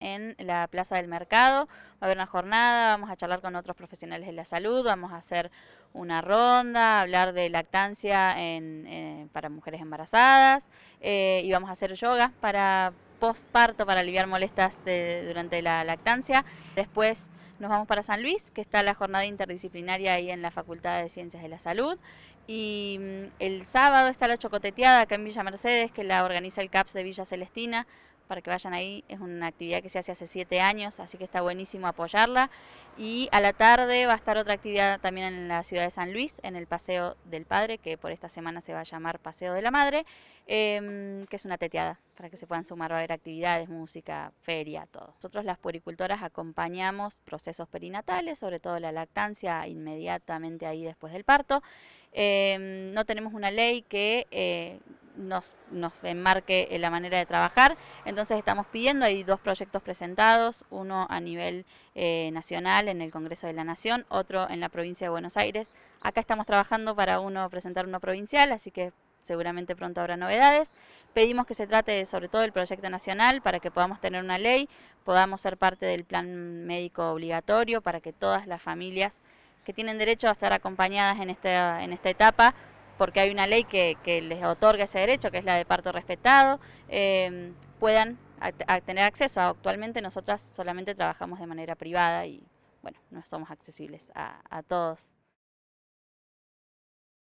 en la Plaza del Mercado. Va a haber una jornada, vamos a charlar con otros profesionales de la salud, vamos a hacer una ronda, hablar de lactancia eh, para mujeres embarazadas eh, y vamos a hacer yoga para postparto, para aliviar molestias durante la lactancia. Después nos vamos para San Luis, que está la jornada interdisciplinaria ahí en la Facultad de Ciencias de la Salud. Y mm, el sábado está la chocoteteada acá en Villa Mercedes, que la organiza el CAPS de Villa Celestina para que vayan ahí. Es una actividad que se hace hace siete años, así que está buenísimo apoyarla. Y a la tarde va a estar otra actividad también en la ciudad de San Luis, en el Paseo del Padre, que por esta semana se va a llamar Paseo de la Madre, em, que es una teteada, para que se puedan sumar, a ver actividades, música, feria, todo. Nosotros las puericultoras acompañamos procesos perinatales, sobre todo la lactancia inmediatamente ahí después del parto. Em, no tenemos una ley que... Eh, nos, nos enmarque en la manera de trabajar. Entonces estamos pidiendo, hay dos proyectos presentados, uno a nivel eh, nacional en el Congreso de la Nación, otro en la provincia de Buenos Aires. Acá estamos trabajando para uno presentar uno provincial, así que seguramente pronto habrá novedades. Pedimos que se trate sobre todo del proyecto nacional para que podamos tener una ley, podamos ser parte del plan médico obligatorio para que todas las familias que tienen derecho a estar acompañadas en esta, en esta etapa porque hay una ley que, les otorga ese derecho, que es la de parto respetado, em, puedan tener acceso. Actualmente nosotras solamente trabajamos de manera privada y bueno, no somos accesibles a todos.